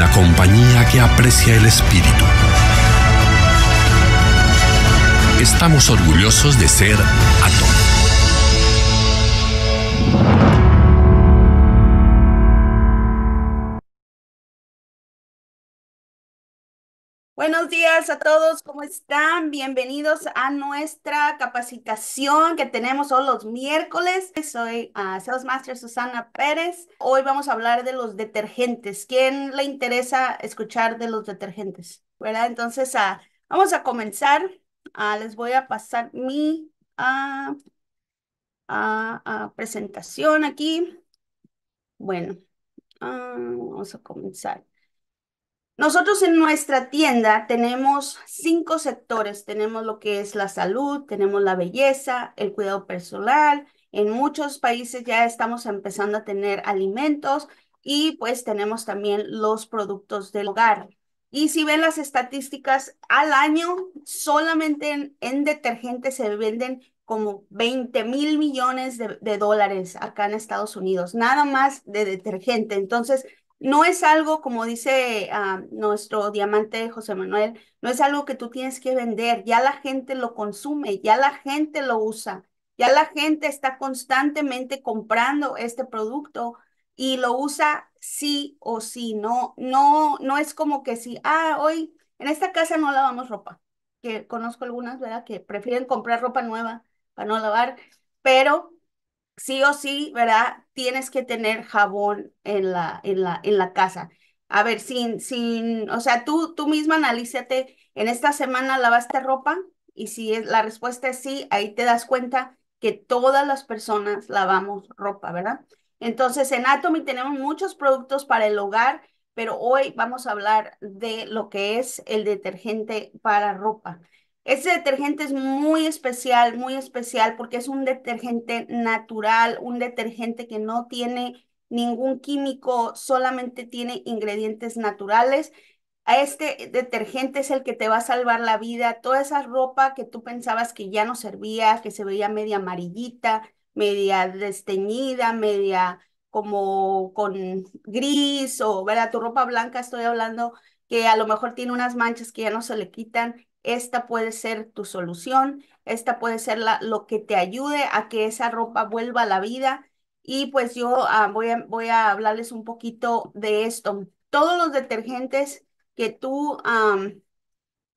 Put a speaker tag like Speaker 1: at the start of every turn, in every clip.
Speaker 1: una compañía que aprecia el espíritu. Estamos orgullosos de ser Atom. Buenos días a todos, ¿cómo están? Bienvenidos a nuestra capacitación que tenemos hoy los miércoles. Soy uh, ah, Sales Master Susana Pérez. Hoy vamos a hablar de los detergentes. ¿Quién le interesa escuchar de los detergentes? ¿Verdad? Entonces, ah, vamos a comenzar. Ah, les voy a pasar mi presentación aquí. Bueno, vamos a comenzar. Nosotros en nuestra tienda tenemos cinco sectores. Tenemos lo que es la salud, tenemos la belleza, el cuidado personal. En muchos países ya estamos empezando a tener alimentos y pues tenemos también los productos del hogar. Y si ven las estadísticas, al año solamente en, detergente se venden como 20 mil millones de, de, dólares acá en Estados Unidos, nada más de detergente. Entonces, no es algo, como dice ah, nuestro diamante José Manuel, no es algo que tú tienes que vender, ya la gente lo consume, ya la gente lo usa, ya la gente está constantemente comprando este producto y lo usa sí o sí, no, no, no es como que si, ah, hoy en esta casa no lavamos ropa, que conozco algunas, ¿verdad? Que prefieren comprar ropa nueva para no lavar, pero sí o sí, ¿verdad? Tienes que tener jabón en la, en la, en la casa. A ver, sin, sin, o sea, tú, tú misma analízate, en esta semana lavaste ropa y si es, la respuesta es sí, ahí te das cuenta que todas las personas lavamos ropa, ¿verdad? Entonces, en Atomy tenemos muchos productos para el hogar, pero hoy vamos a hablar de lo que es el detergente para ropa. Ese detergente es muy especial, muy especial porque es un detergente natural, un detergente que no tiene ningún químico, solamente tiene ingredientes naturales. A este detergente es el que te va a salvar la vida. Toda esa ropa que tú pensabas que ya no servía, que se veía media amarillita, media desteñida, media como con gris o, ¿verdad? Tu ropa blanca, estoy hablando, que a lo mejor tiene unas manchas que ya no se le quitan esta puede ser tu solución, esta puede ser la, lo que te ayude a que esa ropa vuelva a la vida. Y pues yo ah, voy, a, hablarles un poquito de esto. Todos los detergentes que tú,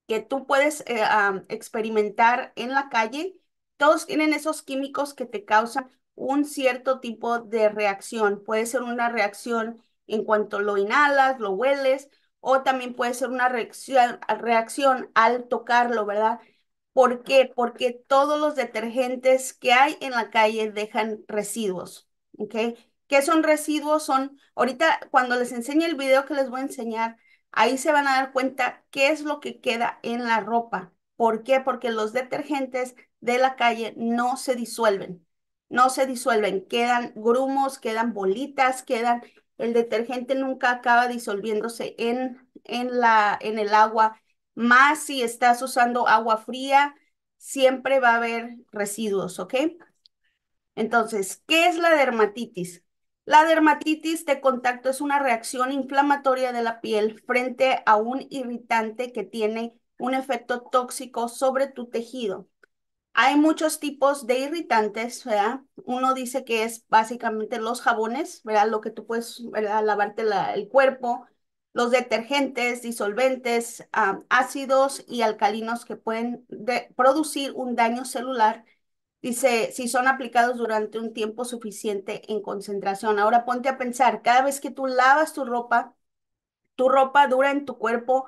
Speaker 1: que tú puedes eh, experimentar en la calle, todos tienen esos químicos que te causan un cierto tipo de reacción. Puede ser una reacción en cuanto lo inhalas, lo hueles, o también puede ser una reacción, reacción al tocarlo, ¿verdad? ¿Por qué? Porque todos los detergentes que hay en la calle dejan residuos, ¿ok? ¿Qué son residuos? Son, ahorita cuando les enseñe el video que les voy a enseñar, ahí se van a dar cuenta qué es lo que queda en la ropa. ¿Por qué? Porque los detergentes de la calle no se disuelven, no se disuelven, quedan grumos, quedan bolitas, quedan el detergente nunca acaba disolviéndose en, en, la, en el agua, más si estás usando agua fría, siempre va a haber residuos, ¿ok? Entonces, ¿qué es la dermatitis? La dermatitis de contacto es una reacción inflamatoria de la piel frente a un irritante que tiene un efecto tóxico sobre tu tejido. Hay muchos tipos de irritantes, ¿verdad? Uno dice que es básicamente los jabones, ¿verdad? Lo que tú puedes, ¿verdad? Lavarte el cuerpo, los detergentes, disolventes, ácidos y alcalinos que pueden producir un daño celular, dice, si son aplicados durante un tiempo suficiente en concentración. Ahora ponte a pensar, cada vez que tú lavas tu ropa, tu ropa dura en tu cuerpo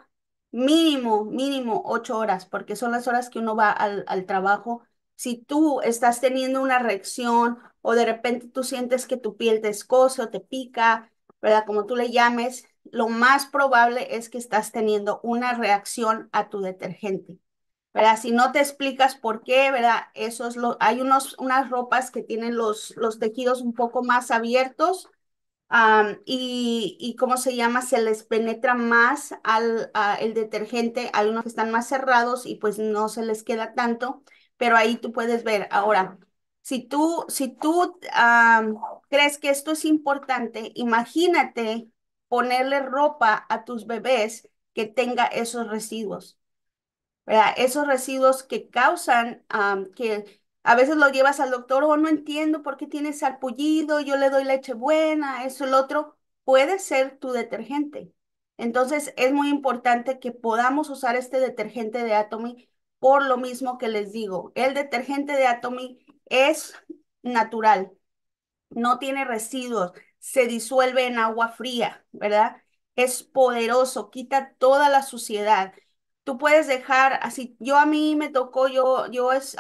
Speaker 1: mínimo, mínimo ocho horas, porque son las horas que uno va al, trabajo. Si tú estás teniendo una reacción o de repente tú sientes que tu piel te escoce o te pica, ¿verdad? Como tú le llames, lo más probable es que estás teniendo una reacción a tu detergente. ¿verdad? Si no te explicas por qué, ¿verdad? Eso lo, hay unos, unas ropas que tienen los, los tejidos un poco más abiertos, y, cómo se llama, se les penetra más al detergente, el detergente, algunos que están más cerrados y pues no se les queda tanto, pero ahí tú puedes ver. Ahora, si tú, si tú crees que esto es importante, imagínate ponerle ropa a tus bebés que tenga esos residuos, Esos residuos que causan que a veces lo llevas al doctor, o oh, no entiendo por qué tienes sarpullido, yo le doy leche buena, eso, el otro. Puede ser tu detergente. Entonces, es muy importante que podamos usar este detergente de Atomy por lo mismo que les digo. El detergente de Atomy es natural, no tiene residuos, se disuelve en agua fría, ¿verdad? Es poderoso, quita toda la suciedad tú puedes dejar así, yo a mí me tocó, yo, yo es,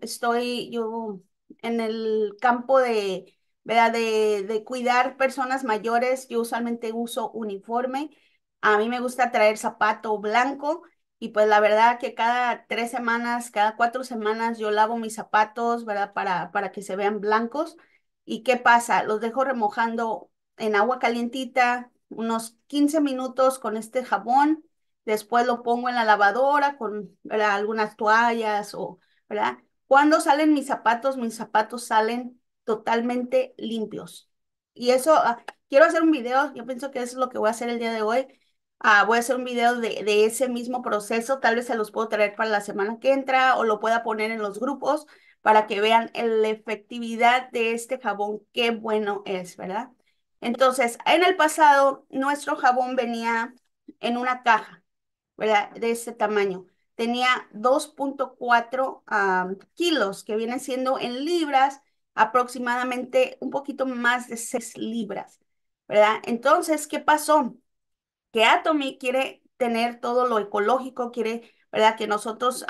Speaker 1: estoy yo en el campo de, ¿verdad? De, cuidar personas mayores, yo usualmente uso uniforme, a mí me gusta traer zapato blanco y pues la verdad que cada tres semanas, cada cuatro semanas yo lavo mis zapatos, ¿verdad? Para, para que se vean blancos. ¿Y qué pasa? Los dejo remojando en agua calientita unos 15 minutos con este jabón después lo pongo en la lavadora con algunas toallas o, ¿verdad? Cuando salen mis zapatos, mis zapatos salen totalmente limpios. Y eso, ah, quiero hacer un video, yo pienso que eso es lo que voy a hacer el día de hoy. Ah, voy a hacer un video de, de ese mismo proceso, tal vez se los puedo traer para la semana que entra o lo pueda poner en los grupos para que vean la efectividad de este jabón, qué bueno es, ¿verdad? Entonces, en el pasado, nuestro jabón venía en una caja, de ese tamaño. Tenía 2.4 kilos, que viene siendo en libras aproximadamente un poquito más de 6 libras, ¿verdad? Entonces, ¿qué pasó? Que Atomy quiere tener todo lo ecológico, quiere, ¿verdad? Que nosotros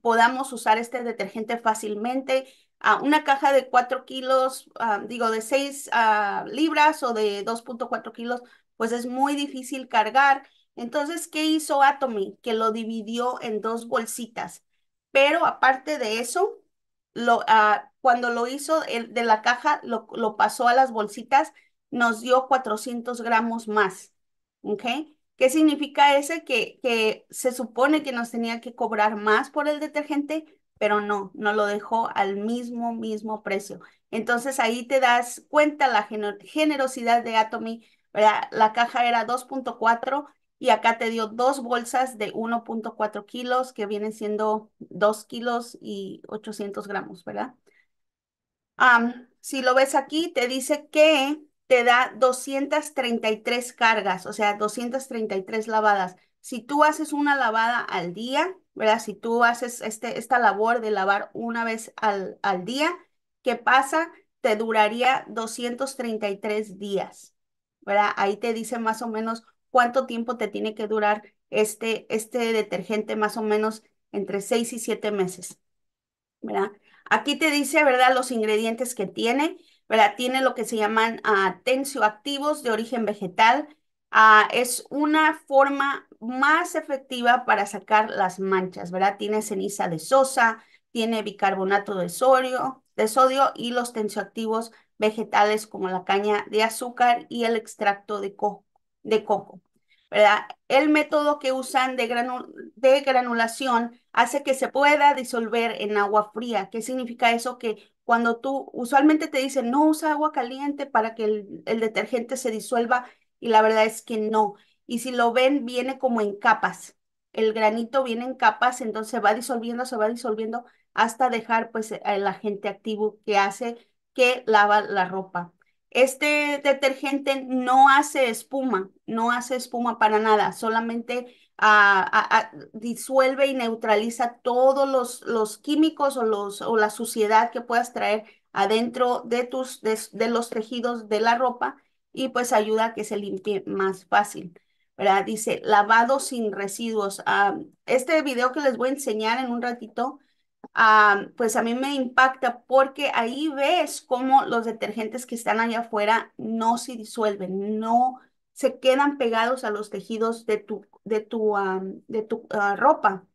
Speaker 1: podamos usar este detergente fácilmente, a una caja de 4 kilos, digo, de 6 ah, libras o de 2.4 kilos, pues es muy difícil cargar entonces, ¿qué hizo Atomy? Que lo dividió en dos bolsitas. Pero aparte de eso, lo, ah, cuando lo hizo el, de la caja, lo, pasó a las bolsitas, nos dio 400 gramos más. ¿Qué significa ese? Que, que se supone que nos tenía que cobrar más por el detergente, pero no, no lo dejó al mismo, mismo precio. Entonces ahí te das cuenta la generosidad de Atomy, La caja era 2.4 y acá te dio dos bolsas de 1.4 kilos que vienen siendo 2 kilos y 800 gramos, ¿verdad? si lo ves aquí, te dice que te da 233 cargas, o sea, 233 lavadas. Si tú haces una lavada al día, ¿verdad? Si tú haces este, esta labor de lavar una vez al, al día, ¿qué pasa? Te duraría 233 días, ¿verdad? Ahí te dice más o menos cuánto tiempo te tiene que durar este, este detergente, más o menos entre seis y siete meses, ¿verdad? Aquí te dice, ¿verdad? Los ingredientes que tiene, ¿verdad? Tiene lo que se llaman ah, tensioactivos de origen vegetal. Ah, es una forma más efectiva para sacar las manchas, ¿verdad? Tiene ceniza de sosa, tiene bicarbonato de sodio, de sodio y los tensioactivos vegetales como la caña de azúcar y el extracto de coco de coco. ¿verdad? El método que usan de, de granulación hace que se pueda disolver en agua fría. ¿Qué significa eso? Que cuando tú usualmente te dicen no usa agua caliente para que el, detergente se disuelva y la verdad es que no. Y si lo ven, viene como en capas. El granito viene en capas, entonces se va disolviendo, se va disolviendo hasta dejar pues el agente activo que hace que lava la ropa. Este detergente no hace espuma, no hace espuma para nada, solamente ah, ah, ah, disuelve y neutraliza todos los, los químicos o, los, o la suciedad que puedas traer adentro de, tus, los tejidos de la ropa y pues ayuda a que se limpie más fácil. ¿verdad? Dice lavado sin residuos. este video que les voy a enseñar en un ratito pues a mí me impacta porque ahí ves cómo los detergentes que están allá afuera no se disuelven, no se quedan pegados a los tejidos de tu, de tu, de tu ah, ropa,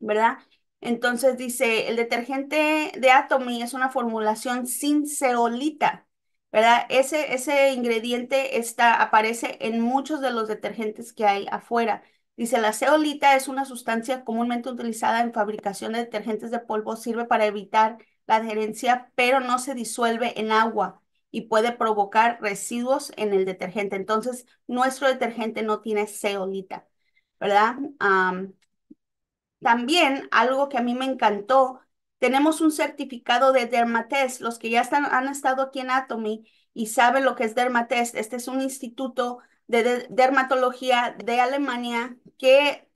Speaker 1: ¿verdad? Entonces dice, el detergente de Atomy es una formulación sin ceolita, ¿verdad? Ese, ese ingrediente está, aparece en muchos de los detergentes que hay afuera. Dice, la zeolita es una sustancia comúnmente utilizada en fabricación de detergentes de polvo, sirve para evitar la adherencia, pero no se disuelve en agua y puede provocar residuos en el detergente. Entonces, nuestro detergente no tiene ceolita, ¿verdad? también algo que a mí me encantó, tenemos un certificado de Dermatest. Los que ya han estado aquí en Atomy y saben lo que es Dermatest, este es un instituto de, dermatología de Alemania que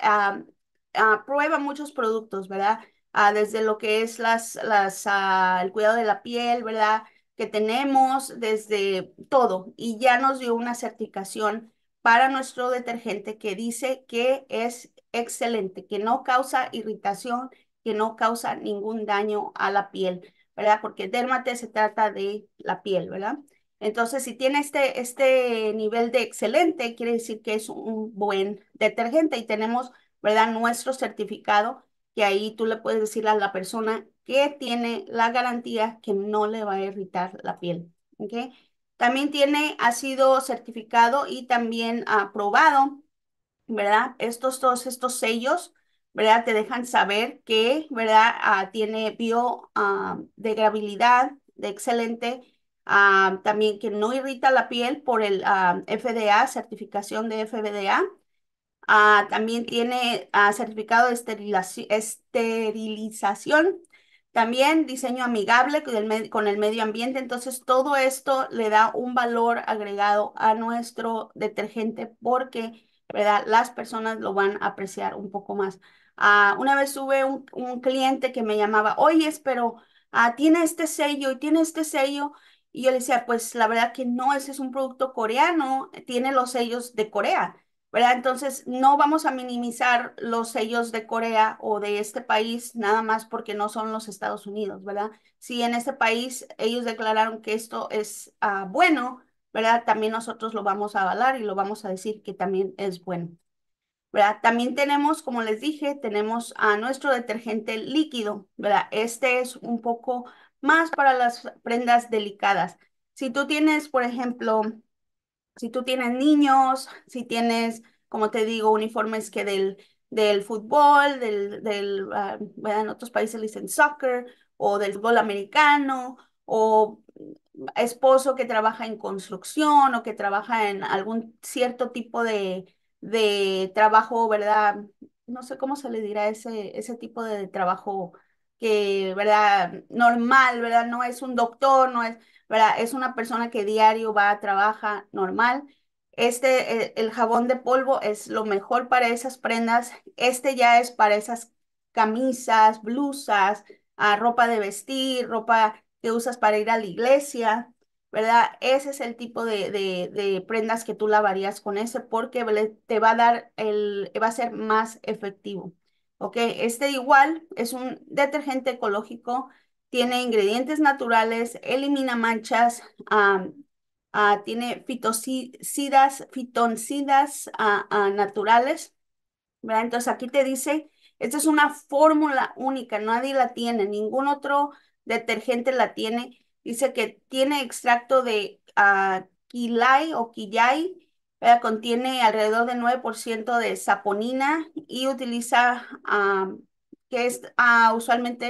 Speaker 1: prueba muchos productos, ¿verdad? Ah, desde lo que es las, las, ah, el cuidado de la piel, ¿verdad? Que tenemos desde todo y ya nos dio una certificación para nuestro detergente que dice que es excelente, que no causa irritación, que no causa ningún daño a la piel, ¿verdad? Porque dermate se trata de la piel, ¿verdad? Entonces, si tiene este, este nivel de excelente, quiere decir que es un buen detergente y tenemos, ¿verdad? Nuestro certificado, que ahí tú le puedes decir a la persona que tiene la garantía que no le va a irritar la piel. ¿okay? También tiene, ha sido certificado y también aprobado, ¿verdad? Estos, todos estos sellos, ¿verdad? Te dejan saber que, ¿verdad? Ah, tiene biodegradabilidad ah, degradabilidad de excelente Ah, también que no irrita la piel por el ah, FDA, certificación de FDA. Ah, también tiene certificado de esterilización. También diseño amigable con el, medio ambiente. Entonces, todo esto le da un valor agregado a nuestro detergente porque, ¿verdad? Las personas lo van a apreciar un poco más. una vez sube un, un, cliente que me llamaba, oye, pero tiene este sello y tiene este sello y yo le decía, pues la verdad que no, ese es un producto coreano, tiene los sellos de Corea, ¿verdad? Entonces, no vamos a minimizar los sellos de Corea o de este país nada más porque no son los Estados Unidos, ¿verdad? Si en este país ellos declararon que esto es ah, bueno, ¿verdad? También nosotros lo vamos a avalar y lo vamos a decir que también es bueno. ¿verdad? También tenemos, como les dije, tenemos a nuestro detergente líquido, ¿verdad? Este es un poco más para las prendas delicadas. Si tú tienes, por ejemplo, si tú tienes niños, si tienes, como te digo, uniformes que del, del fútbol, del, del ah, en otros países dicen soccer, o del fútbol americano, o esposo que trabaja en construcción o que trabaja en algún cierto tipo de, de trabajo, ¿verdad? No sé cómo se le dirá ese, ese tipo de trabajo que, ¿verdad? Normal, ¿verdad? No es un doctor, no es, ¿verdad? Es una persona que diario va, a trabaja normal. Este, e, el, jabón de polvo es lo mejor para esas prendas. Este ya es para esas camisas, blusas, a ah, ropa de vestir, ropa que usas para ir a la iglesia, ¿verdad? Ese es el tipo de, de, de, prendas que tú lavarías con ese porque te va a dar el, va a ser más efectivo. ¿ok? Este igual es un detergente ecológico, tiene ingredientes naturales, elimina manchas, ah, tiene fitocidas, fitoncidas ah, ah, naturales, ¿verdad? Entonces aquí te dice, esta es una fórmula única, nadie la tiene, ningún otro detergente la tiene. Dice que tiene extracto de quilay o quillay, Contiene alrededor del 9% de saponina y utiliza, ah, que es ah, usualmente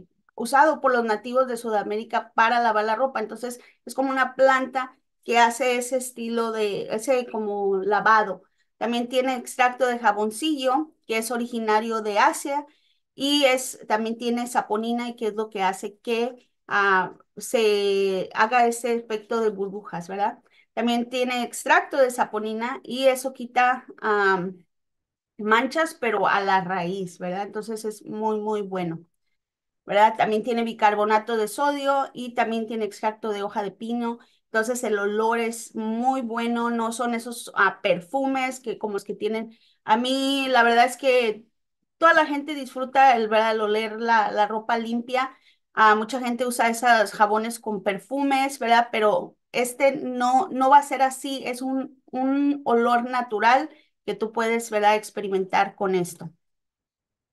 Speaker 1: eh, usado por los nativos de Sudamérica para lavar la ropa. Entonces es como una planta que hace ese estilo de, ese como lavado. También tiene extracto de jaboncillo, que es originario de Asia, y es, también tiene saponina, y que es lo que hace que ah, se haga ese efecto de burbujas, ¿verdad? También tiene extracto de saponina y eso quita manchas, pero a la raíz, ¿verdad? Entonces es muy, muy bueno. ¿verdad? También tiene bicarbonato de sodio y también tiene extracto de hoja de pino. Entonces el olor es muy bueno, no son esos ah, perfumes que como es que tienen. A mí la verdad es que toda la gente disfruta el, ¿verdad? el oler la, ropa limpia. Ah, mucha gente usa esos jabones con perfumes, ¿verdad? Pero este no, no va a ser así, es un, un olor natural que tú puedes ¿verdad? experimentar con esto.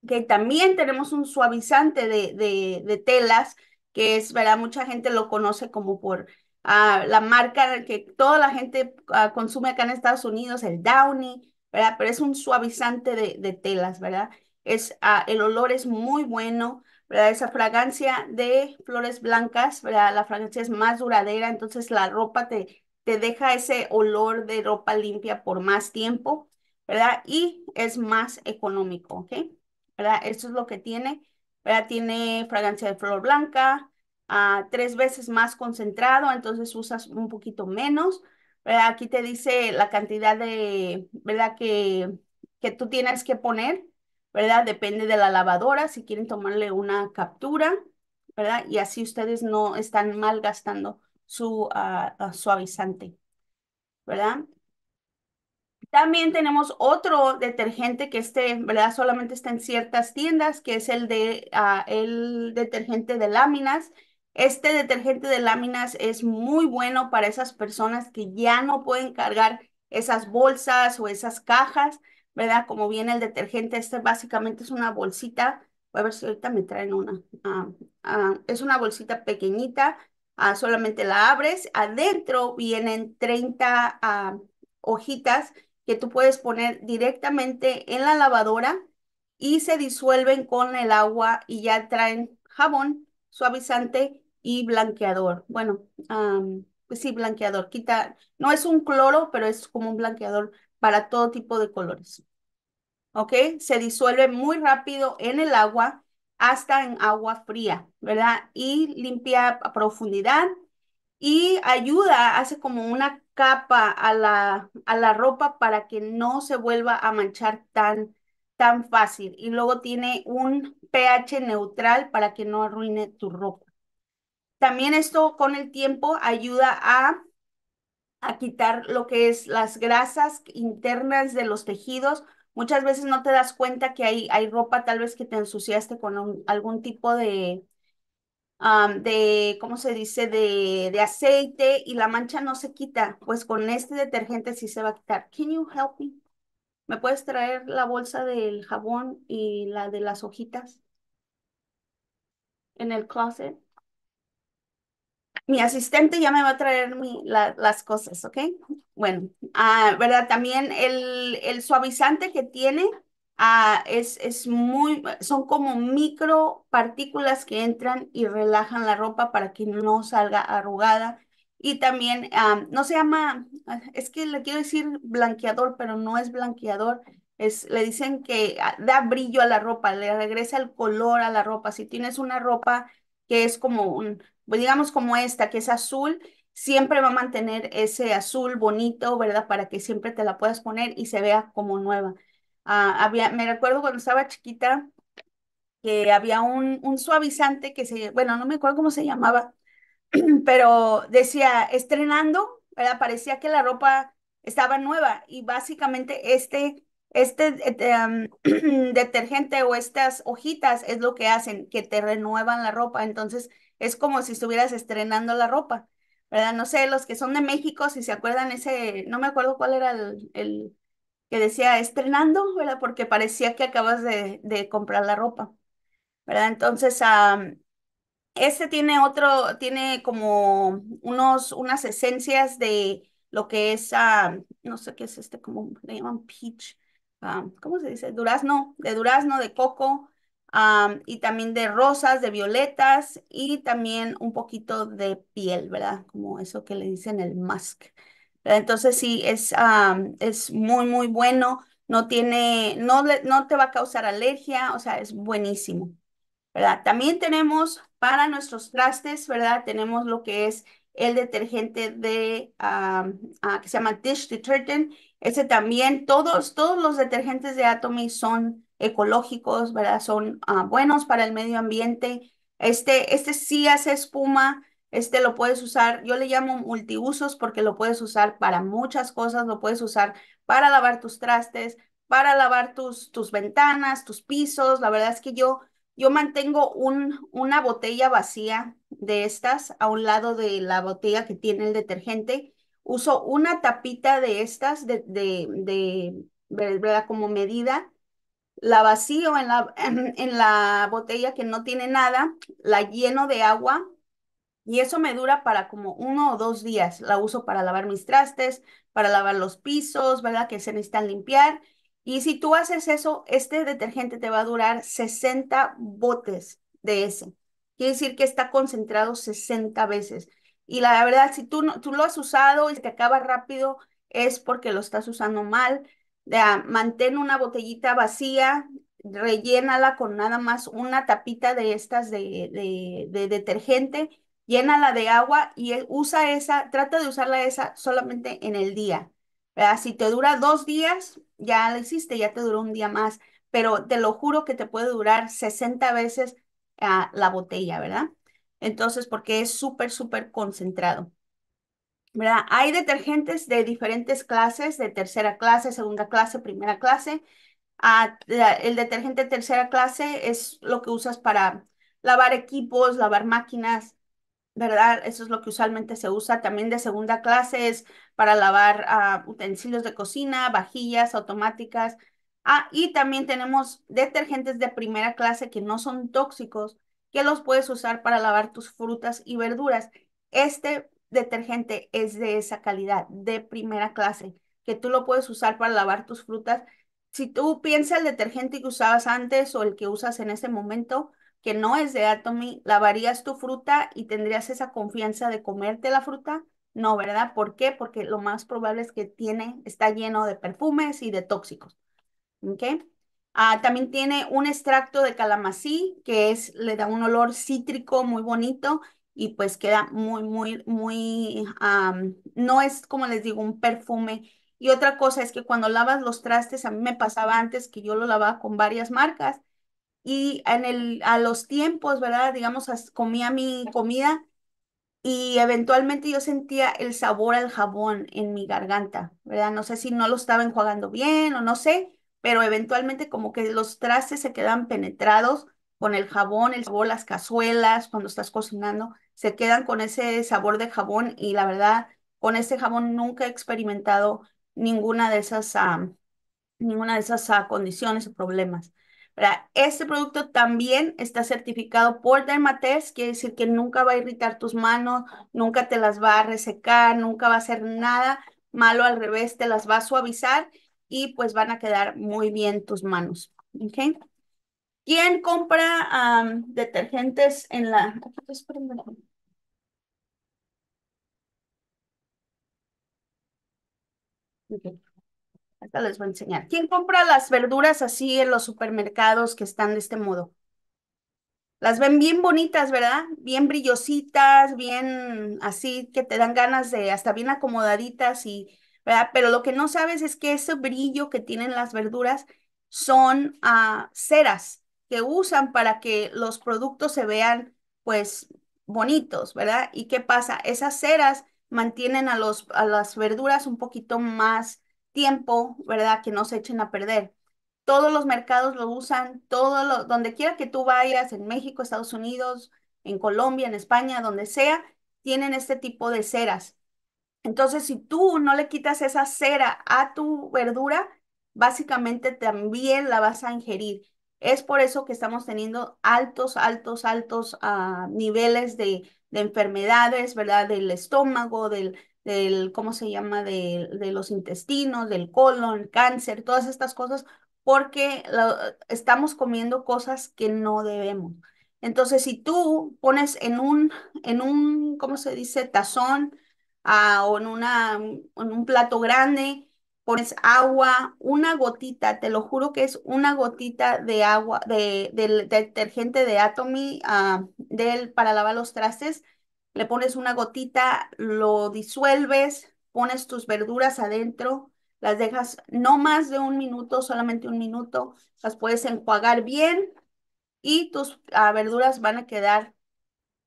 Speaker 1: Que también tenemos un suavizante de, telas, que es, ¿verdad? Mucha gente lo conoce como por ah, la marca que toda la gente ah, consume acá en Estados Unidos, el Downy, ¿verdad? Pero es un suavizante de, telas, ¿verdad? Es, ah, el olor es muy bueno, ¿verdad? Esa fragancia de flores blancas, ¿verdad? La fragancia es más duradera, entonces la ropa te, te deja ese olor de ropa limpia por más tiempo, ¿verdad? Y es más económico, ¿ok? ¿Verdad? Esto es lo que tiene, ¿verdad? Tiene fragancia de flor blanca, uh, tres veces más concentrado, entonces usas un poquito menos, ¿verdad? Aquí te dice la cantidad de, ¿verdad? Que, que tú tienes que poner, ¿verdad? Depende de la lavadora, si quieren tomarle una captura, ¿verdad? Y así ustedes no están malgastando su ah, ah, suavizante, ¿verdad? También tenemos otro detergente que este, ¿verdad? Solamente está en ciertas tiendas, que es el de ah, el detergente de láminas. Este detergente de láminas es muy bueno para esas personas que ya no pueden cargar esas bolsas o esas cajas, ¿verdad? Como viene el detergente, este básicamente es una bolsita, voy a ver si ahorita me traen una, ah, ah, es una bolsita pequeñita, ah, solamente la abres, adentro vienen 30 hojitas que tú puedes poner directamente en la lavadora y se disuelven con el agua y ya traen jabón, suavizante y blanqueador. Bueno, pues sí, blanqueador, quita, no es un cloro, pero es como un blanqueador para todo tipo de colores. ¿Ok? Se disuelve muy rápido en el agua, hasta en agua fría, ¿verdad? Y limpia a profundidad y ayuda, hace como una capa a la, a la ropa para que no se vuelva a manchar tan, tan fácil. Y luego tiene un pH neutral para que no arruine tu ropa. También esto con el tiempo ayuda a a quitar lo que es las grasas internas de los tejidos. Muchas veces no te das cuenta que hay, hay ropa tal vez que te ensuciaste con algún tipo de, de, ¿cómo se dice?, de, de aceite y la mancha no se quita. Pues con este detergente sí se va a quitar. Can you help me? ¿Me puedes traer la bolsa del jabón y la de las hojitas en el closet? mi asistente ya me va a traer las cosas, ¿ok? Bueno, ah, ¿verdad? También el, el, suavizante que tiene ah, es, es muy, son como micropartículas que entran y relajan la ropa para que no salga arrugada. Y también, ah, no se llama, es que le quiero decir blanqueador, pero no es blanqueador. Es, le dicen que da brillo a la ropa, le regresa el color a la ropa. Si tienes una ropa que es como un, pues, digamos como esta, que es azul, siempre va a mantener ese azul bonito, ¿verdad? Para que siempre te la puedas poner y se vea como nueva. Ah, había, me recuerdo cuando estaba chiquita que había un, un suavizante que se, bueno, no me acuerdo cómo se llamaba, pero decía estrenando, ¿verdad? Parecía que la ropa estaba nueva y básicamente este este, este detergente o estas hojitas es lo que hacen, que te renuevan la ropa. Entonces, es como si estuvieras estrenando la ropa, ¿verdad? No sé, los que son de México, si se acuerdan ese, no me acuerdo cuál era el, que decía estrenando, ¿verdad? Porque parecía que acabas de, comprar la ropa, ¿verdad? Entonces, este tiene otro, tiene como unos, unas esencias de lo que es, no sé qué es este, como le llaman peach, Ah, ¿cómo se dice? Durazno, de durazno, de coco, ah, y también de rosas, de violetas, y también un poquito de piel, ¿verdad? Como eso que le dicen el musk. Entonces sí, es, ah, es muy, muy bueno, no tiene, no, no te va a causar alergia, o sea, es buenísimo, ¿verdad? También tenemos para nuestros trastes, ¿verdad? Tenemos lo que es el detergente de ah, que se llama dish detergent. Ese también, todos, todos los detergentes de Atomy son ecológicos, ¿verdad? Son ah, buenos para el medio ambiente. Este, este sí hace espuma, este lo puedes usar, yo le llamo multiusos porque lo puedes usar para muchas cosas, lo puedes usar para lavar tus trastes, para lavar tus, tus ventanas, tus pisos. La verdad es que yo, yo mantengo un, una botella vacía de estas a un lado de la botella que tiene el detergente. Uso una tapita de estas de, de, ¿verdad? Como medida. La vacío en la, en la botella que no tiene nada, la lleno de agua y eso me dura para como uno o dos días. La uso para lavar mis trastes, para lavar los pisos, ¿verdad? Que se necesitan limpiar. Y si tú haces eso, este detergente te va a durar 60 botes de ese. Quiere decir que está concentrado 60 veces. Y la verdad, si tú, no, tú lo has usado y te acaba rápido, es porque lo estás usando mal. mantén una botellita vacía, rellénala con nada más una tapita de estas de, de, detergente, llénala de agua y usa esa, trata de usarla esa solamente en el día. Si te dura dos días, ya la hiciste, ya te duró un día más, pero te lo juro que te puede durar 60 veces la botella, ¿verdad? Entonces, porque es súper, súper concentrado. ¿verdad? Hay detergentes de diferentes clases, de tercera clase, segunda clase, primera clase. Ah, el detergente de tercera clase es lo que usas para lavar equipos, lavar máquinas, ¿verdad? Eso es lo que usualmente se usa. También de segunda clase es para lavar ah, utensilios de cocina, vajillas automáticas, Ah, y también tenemos detergentes de primera clase que no son tóxicos, que los puedes usar para lavar tus frutas y verduras. Este detergente es de esa calidad, de primera clase, que tú lo puedes usar para lavar tus frutas. Si tú piensas el detergente que usabas antes o el que usas en ese momento, que no es de Atomy, ¿lavarías tu fruta y tendrías esa confianza de comerte la fruta? No, ¿verdad? ¿Por qué? Porque lo más probable es que tiene, está lleno de perfumes y de tóxicos. Ah, también tiene un extracto de calamací que es, le da un olor cítrico muy bonito y pues queda muy, muy, muy, no es como les digo, un perfume. Y otra cosa es que cuando lavas los trastes, a mí me pasaba antes que yo lo lavaba con varias marcas y en el, a los tiempos, ¿verdad? Digamos, comía mi comida y eventualmente yo sentía el sabor al jabón en mi garganta, ¿verdad? No sé si no lo estaba enjuagando bien o no sé, pero eventualmente como que los trastes se quedan penetrados con el jabón, el sabor, las cazuelas, cuando estás cocinando, se quedan con ese sabor de jabón y la verdad, con ese jabón nunca he experimentado ninguna de esas, ninguna de esas ah, condiciones o problemas. Este producto también está certificado por Dermatest, quiere decir que nunca va a irritar tus manos, nunca te las va a resecar, nunca va a hacer nada malo, al revés, te las va a suavizar y pues van a quedar muy bien tus manos. ¿Quién compra detergentes en la... Okay. les voy a enseñar. ¿Quién compra las verduras así en los supermercados que están de este modo? Las ven bien bonitas, ¿verdad? Bien brillositas, bien así, que te dan ganas de, hasta bien acomodaditas y pero lo que no sabes es que ese brillo que tienen las verduras son ah, ceras que usan para que los productos se vean pues bonitos, ¿verdad? ¿Y qué pasa? Esas ceras mantienen a, los, a las verduras un poquito más tiempo, ¿verdad? Que no se echen a perder. Todos los mercados lo usan, donde quiera que tú vayas, en México, Estados Unidos, en Colombia, en España, donde sea, tienen este tipo de ceras. Entonces, si tú no le quitas esa cera a tu verdura, básicamente también la vas a ingerir. Es por eso que estamos teniendo altos, altos, altos ah, niveles de, enfermedades, ¿verdad? Del estómago, del, del ¿cómo se llama? De, los intestinos, del colon, cáncer, todas estas cosas, porque estamos comiendo cosas que no debemos. Entonces, si tú pones en un, en un, ¿cómo se dice? Tazón, Ah, o en, una, en un plato grande, pones agua, una gotita, te lo juro que es una gotita de agua, de, del detergente de Atomy ah, del, para lavar los trastes, le pones una gotita, lo disuelves, pones tus verduras adentro, las dejas no más de un minuto, solamente un minuto, las puedes enjuagar bien y tus ah, verduras van a quedar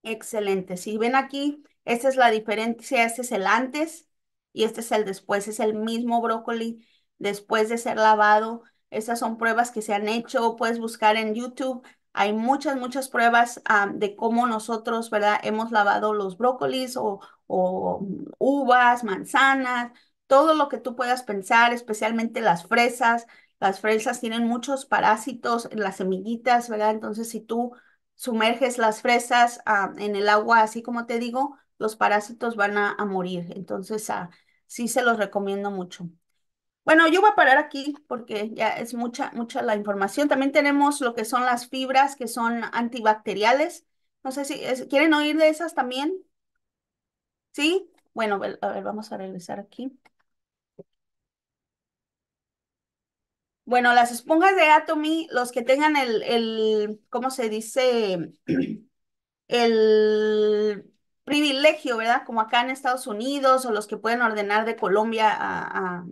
Speaker 1: excelentes. Si ven aquí, esta es la diferencia, este es el antes y este es el después, es el mismo brócoli después de ser lavado. Estas son pruebas que se han hecho, puedes buscar en YouTube. Hay muchas, muchas pruebas ah, de cómo nosotros, ¿verdad? Hemos lavado los brócolis o, mm, uvas, manzanas, todo lo que tú puedas pensar, especialmente las fresas. Las fresas tienen muchos parásitos en las semillitas, ¿verdad? Entonces, si tú sumerges las fresas ah, en el agua, así como te digo, los parásitos van a, morir. Entonces, ah, sí se los recomiendo mucho. Bueno, yo voy a parar aquí porque ya es mucha, mucha la información. También tenemos lo que son las fibras que son antibacteriales. No sé si quieren oír de esas también. ¿Sí? Bueno, a ver, vamos a regresar aquí. Bueno, las esponjas de Atomy, los que tengan el, el ¿cómo se dice? El privilegio, ¿verdad? Como acá en Estados Unidos o los que pueden ordenar de Colombia a,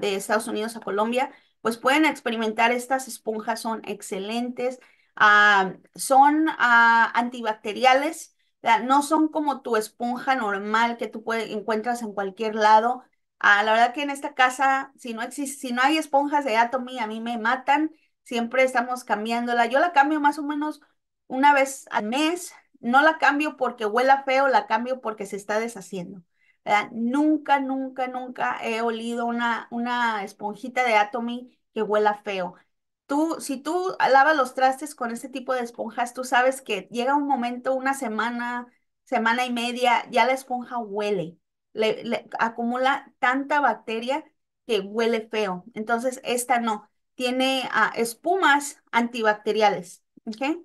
Speaker 1: de Estados Unidos a Colombia, pues pueden experimentar estas esponjas, son excelentes, ah, son ah, antibacteriales, no son como tu esponja normal que tú encuentras en cualquier lado. Ah, la verdad que en esta casa, si no, si no hay esponjas de Atomy, a mí me matan, siempre estamos cambiándola. Yo la cambio más o menos una vez al mes, no la cambio porque huela feo, la cambio porque se está deshaciendo. Nunca, nunca, nunca he olido una, una esponjita de Atomy que huela feo. Tú, si tú lavas los trastes con este tipo de esponjas, tú sabes que llega un momento, una semana, semana y media, ya la esponja huele, le, acumula tanta bacteria que huele feo. Entonces, esta no, tiene ah, espumas antibacteriales. ¿okay?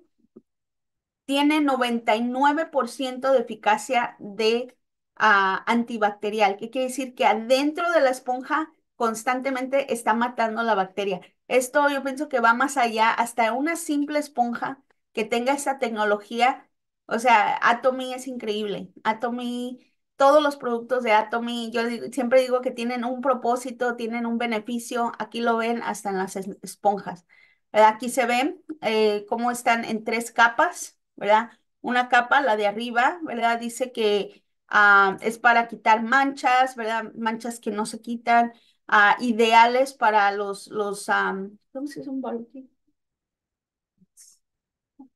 Speaker 1: tiene 99% de eficacia de ah, antibacterial, que quiere decir que adentro de la esponja constantemente está matando la bacteria. Esto yo pienso que va más allá, hasta una simple esponja que tenga esa tecnología. O sea, Atomy es increíble. Atomy, todos los productos de Atomy, yo siempre digo que tienen un propósito, tienen un beneficio. Aquí lo ven hasta en las esponjas. Aquí se ven eh, cómo están en tres capas. ¿verdad? Una capa, la de arriba, ¿verdad? Dice que ah, es para quitar manchas, ¿verdad? Manchas que no se quitan, ah, ideales para los, los ¿cómo se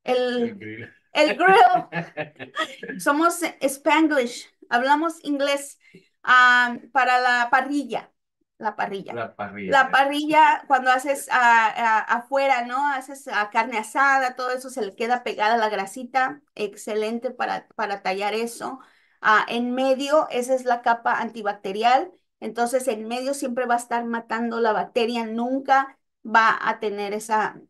Speaker 1: El, el grill. Somos Spanglish, hablamos inglés ah, para la parrilla, la parrilla. La parrilla. cuando haces a, afuera, ¿no? Haces a carne asada, todo eso se le queda pegada la grasita. Excelente para, para tallar eso. Ah, en medio, esa es la capa antibacterial. Entonces, en medio siempre va a estar matando la bacteria, nunca va a tener esa,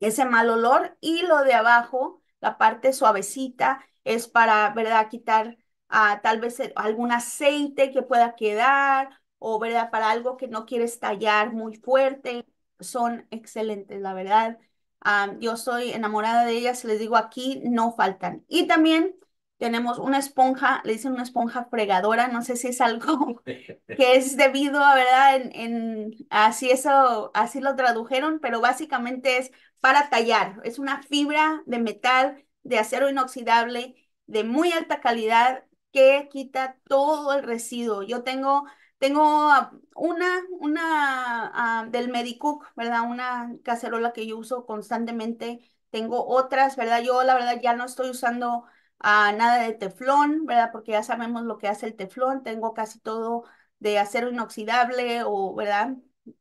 Speaker 1: ese mal olor. Y lo de abajo, la parte suavecita, es para, ¿verdad? Quitar a ah, tal vez eh, algún aceite que pueda quedar o ¿verdad? para algo que no quieres tallar muy fuerte, son excelentes, la verdad. Ah, yo soy enamorada de ellas, les digo aquí, no faltan. Y también tenemos una esponja, le dicen una esponja fregadora, no sé si es algo que es debido a, ¿verdad? En, en, así, eso, así lo tradujeron, pero básicamente es para tallar, es una fibra de metal, de acero inoxidable, de muy alta calidad que quita todo el residuo. Yo tengo tengo ah, una, una ah, del Medicook, ¿verdad? Una cacerola que yo uso constantemente. Tengo otras, ¿verdad? Yo la verdad ya no estoy usando ah, nada de teflón, ¿verdad? Porque ya sabemos lo que hace el teflón. Tengo casi todo de acero inoxidable o, ¿verdad?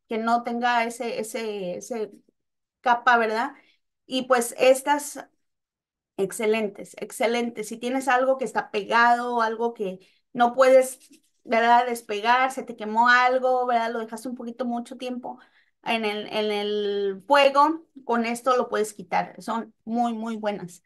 Speaker 1: Que no tenga ese, ese, ese capa, ¿verdad? Y pues estas, excelentes, excelentes. Si tienes algo que está pegado, algo que no puedes ¿verdad? Despegar, se te quemó algo, ¿verdad? Lo dejaste un poquito mucho tiempo en el, en el fuego, con esto lo puedes quitar. Son muy, muy buenas.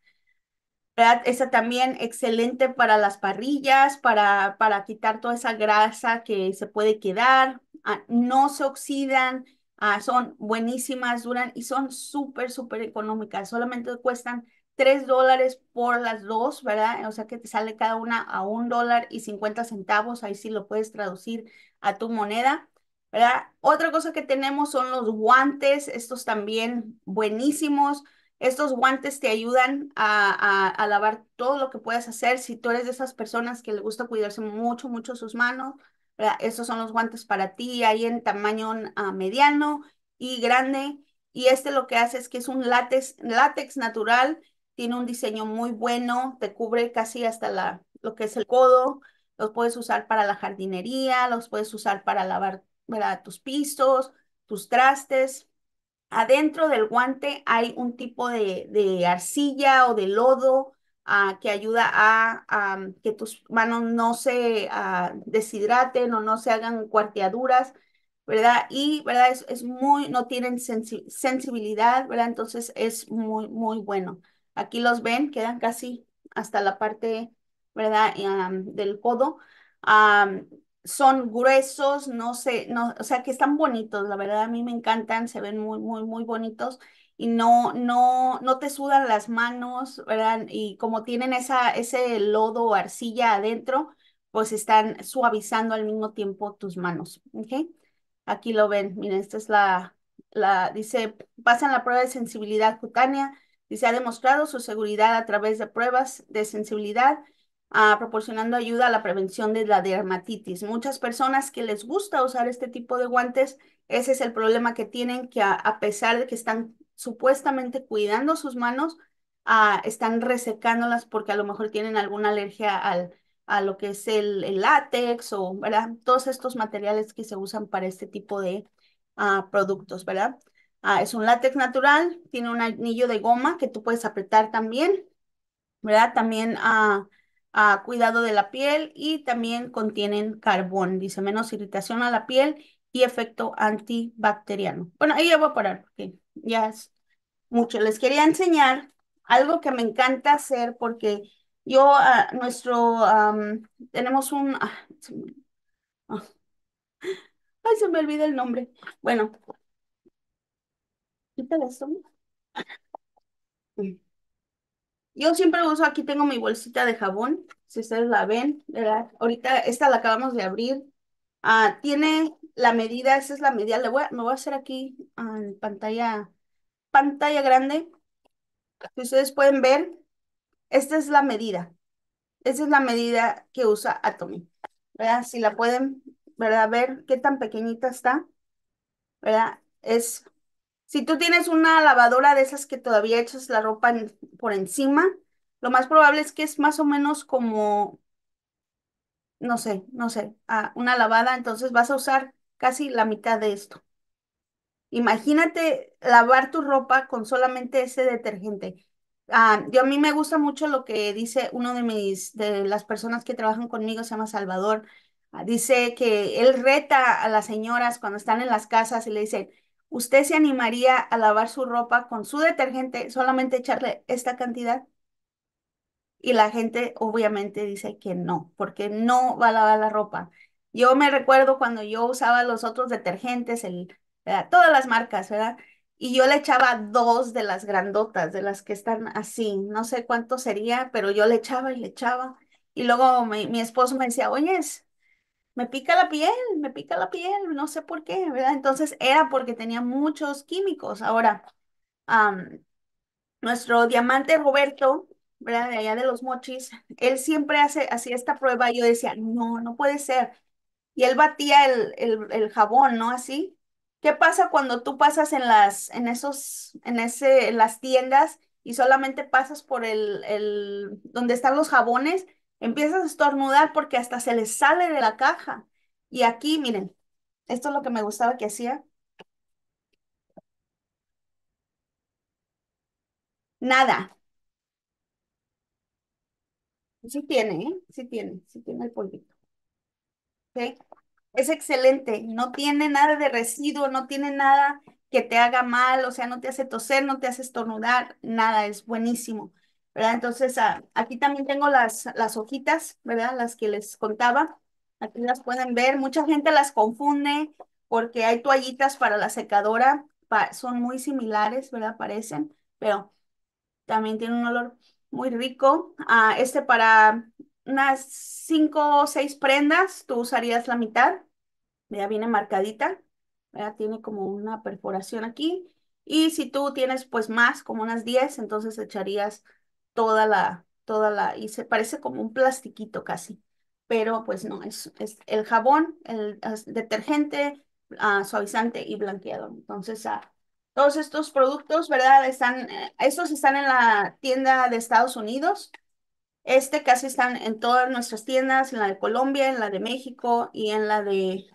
Speaker 1: ¿verdad? Esa también excelente para las parrillas, para, para quitar toda esa grasa que se puede quedar. Ah, no se oxidan, ah, son buenísimas, duran y son súper, súper económicas. Solamente cuestan 3 dólares por las dos, ¿verdad? O sea que te sale cada una a un dólar y 50 centavos, ahí sí lo puedes traducir a tu moneda, ¿verdad? Otra cosa que tenemos son los guantes, estos también buenísimos. Estos guantes te ayudan a, a, lavar todo lo que puedas hacer. Si tú eres de esas personas que le gusta cuidarse mucho, mucho sus manos, ¿verdad? estos son los guantes para ti, ahí en tamaño ah, mediano y grande. Y este lo que hace es que es un látex, látex natural tiene un diseño muy bueno, te cubre casi hasta la, lo que es el codo, los puedes usar para la jardinería, los puedes usar para lavar ¿verdad? tus pisos, tus trastes. Adentro del guante hay un tipo de, arcilla o de lodo ah, que ayuda a, que tus manos no se ah, deshidraten o no se hagan cuarteaduras, ¿verdad? Y, ¿verdad? Es, muy, no tienen sensibilidad, ¿verdad? Entonces es muy, muy bueno. Aquí los ven, quedan casi hasta la parte, ¿verdad? del codo. son gruesos, no sé, no, o sea que están bonitos, la verdad a mí me encantan, se ven muy, muy, muy bonitos y no, no, no te sudan las manos, ¿verdad? Y como tienen esa, ese lodo o arcilla adentro, pues están suavizando al mismo tiempo tus manos, Aquí lo ven, miren, esta es la, la dice, pasan la prueba de sensibilidad cutánea, y se ha demostrado su seguridad a través de pruebas de sensibilidad, ah, proporcionando ayuda a la prevención de la dermatitis. Muchas personas que les gusta usar este tipo de guantes, ese es el problema que tienen, que a, pesar de que están supuestamente cuidando sus manos, ah, están resecándolas porque a lo mejor tienen alguna alergia al, a lo que es el, látex o, ¿verdad? Todos estos materiales que se usan para este tipo de ah, productos, ¿verdad? Ah, es un látex natural, tiene un anillo de goma que tú puedes apretar también, ¿verdad? También a ah, ah, cuidado de la piel y también contienen carbón, dice menos irritación a la piel y efecto antibacteriano. Bueno, ahí ya voy a parar porque ya es mucho. Les quería enseñar algo que me encanta hacer porque yo, nuestro, tenemos un, ay, se me olvida el nombre. Bueno, yo siempre uso, aquí tengo mi bolsita de jabón, si ustedes la ven, ¿verdad? Ahorita esta la acabamos de abrir. Ah, tiene la medida, esa es la medida, le voy me voy a hacer aquí ah, en pantalla, pantalla grande. Si ustedes pueden ver, esta es la medida. Esa es la medida que usa Atomy, ¿verdad? Si la pueden, ¿verdad? Ver qué tan pequeñita está, ¿verdad? Es si tú tienes una lavadora de esas que todavía echas la ropa por encima, lo más probable es que es más o menos como, no sé, no sé, a ah, una lavada, entonces vas a usar casi la mitad de esto. Imagínate lavar tu ropa con solamente ese detergente. Ah, yo a mí me gusta mucho lo que dice uno de mis de las personas que trabajan conmigo se llama Salvador. Ah, dice que él reta a las señoras cuando están en las casas y le dicen, ¿usted se animaría a lavar su ropa con su detergente, solamente echarle esta cantidad? Y la gente obviamente dice que no, porque no va a lavar la ropa. Yo me recuerdo cuando yo usaba los otros detergentes, el, todas las marcas, ¿verdad? Y yo le echaba dos de las grandotas, de las que están así, no sé cuánto sería, pero yo le echaba y le echaba. Y luego mi, esposo me decía, oye, me pica la piel, me pica la piel, no sé por qué, ¿verdad? Entonces era porque tenía muchos químicos. Ahora, nuestro diamante Roberto, ¿verdad? De allá de los mochis, él siempre hace, hacía esta prueba y yo decía, no, no puede ser. Y él batía el, el, jabón, ¿no? Así. ¿Qué pasa cuando tú pasas en las, en esos, en ese, las tiendas y solamente pasas por el, el, donde están los jabones Empiezas a estornudar porque hasta se les sale de la caja. Y aquí, miren, esto es lo que me gustaba que hacía. Nada. Sí tiene, ¿eh? Sí tiene, sí tiene el polvito. Es excelente, no tiene nada de residuo, no tiene nada que te haga mal, o sea, no te hace toser, no te hace estornudar, nada, es buenísimo. ¿verdad? Entonces, aquí también tengo las, hojitas, ¿verdad? Las que les contaba. Aquí las pueden ver. Mucha gente las confunde porque hay toallitas para la secadora. son muy similares, ¿verdad? Parecen, pero también tiene un olor muy rico. Ah, este para unas cinco o seis prendas, tú usarías la mitad. Ya viene marcadita. Tiene como una perforación aquí. Y si tú tienes pues más, como unas 10, entonces echarías toda la, toda la, y se parece como un plastiquito casi, pero pues no, es, el jabón, el, detergente, ah, suavizante y blanqueador. Entonces, ah, todos estos productos, ¿verdad? Están, eh, estos están en la tienda de Estados Unidos. Este casi están en todas nuestras tiendas, en la de Colombia, en la de México y en la de...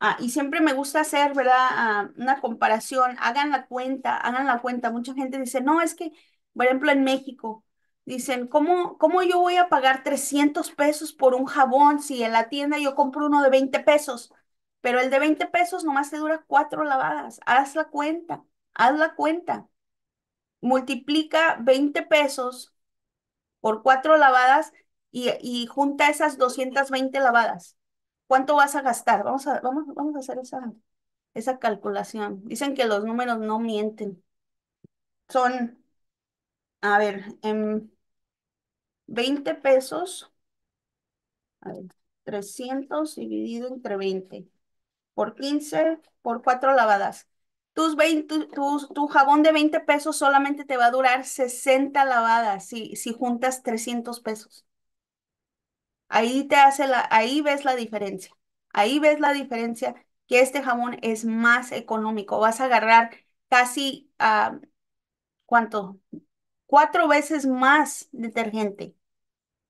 Speaker 1: Ah, y siempre me gusta hacer, ¿verdad? una comparación. Hagan la cuenta, hagan la cuenta. Mucha gente dice, no, es que por ejemplo, en México, dicen, ¿cómo, yo voy a pagar 300 pesos por un jabón si en la tienda yo compro uno de 20 pesos? Pero el de 20 pesos nomás te dura cuatro lavadas. Haz la cuenta, haz la cuenta. Multiplica 20 pesos por cuatro lavadas y, junta esas 220 lavadas. ¿Cuánto vas a gastar? Vamos a, vamos, vamos a hacer esa, esa calculación. Dicen que los números no mienten. Son a ver, 20 em, pesos, 300 dividido entre 20, por 15, por 4 lavadas. Tus tu, jabón de 20 pesos solamente te va a durar 60 lavadas si, si juntas 300 pesos. Ahí te hace la, ahí ves la diferencia. Ahí ves la diferencia que este jabón es más económico. Vas a agarrar casi, a. Ah, ¿cuánto? cuatro veces más detergente,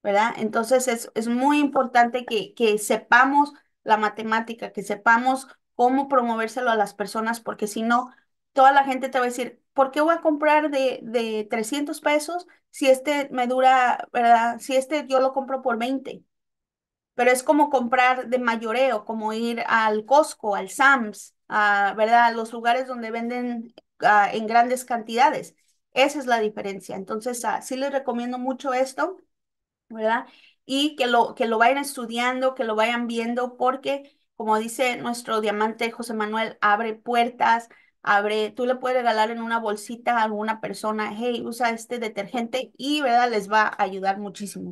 Speaker 1: ¿verdad? Entonces es, muy importante que, que sepamos la matemática, que sepamos cómo promovérselo a las personas, porque si no, toda la gente te va a decir, ¿por qué voy a comprar de, de 300 pesos si este me dura, ¿verdad? Si este yo lo compro por 20. Pero es como comprar de mayoreo, como ir al Costco, al Sams, a, ¿verdad? A los lugares donde venden ah, en grandes cantidades. Esa es la diferencia. Entonces, ah, sí les recomiendo mucho esto, ¿verdad? Y que lo, que lo vayan estudiando, que lo vayan viendo, porque como dice nuestro diamante José Manuel, abre puertas, abre, tú le puedes regalar en una bolsita a alguna persona, hey, usa este detergente y, ¿verdad? Les va a ayudar muchísimo.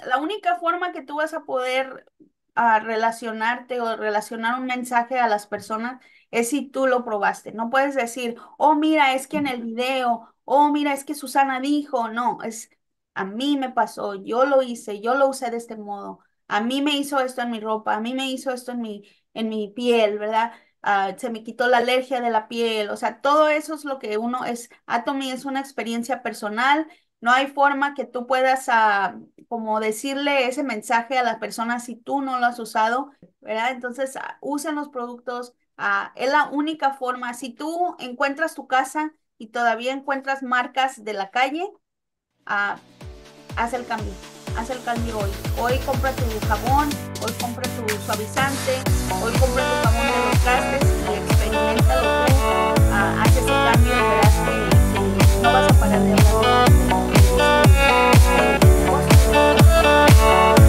Speaker 1: la única forma que tú vas a poder ah, relacionarte o relacionar un mensaje a las personas es si tú lo probaste. No puedes decir, oh, mira, es que en el video oh, mira, es que Susana dijo, no, es a mí me pasó, yo lo hice, yo lo usé de este modo, a mí me hizo esto en mi ropa, a mí me hizo esto en mi, en mi piel, ¿verdad? Ah, se me quitó la alergia de la piel, o sea, todo eso es lo que uno es, Atomy ah, es una experiencia personal, no hay forma que tú puedas ah, como decirle ese mensaje a la persona si tú no lo has usado, ¿verdad? Entonces, usen los productos, es la única forma, si tú encuentras tu casa, y todavía encuentras marcas de la calle, ah, haz el cambio. Haz el cambio hoy. Hoy compra tu jabón, hoy compra tu suavizante, hoy compra tu jabón de los y experimenta lo que ah, haces el cambio y verás que, no vas a parar de hablar.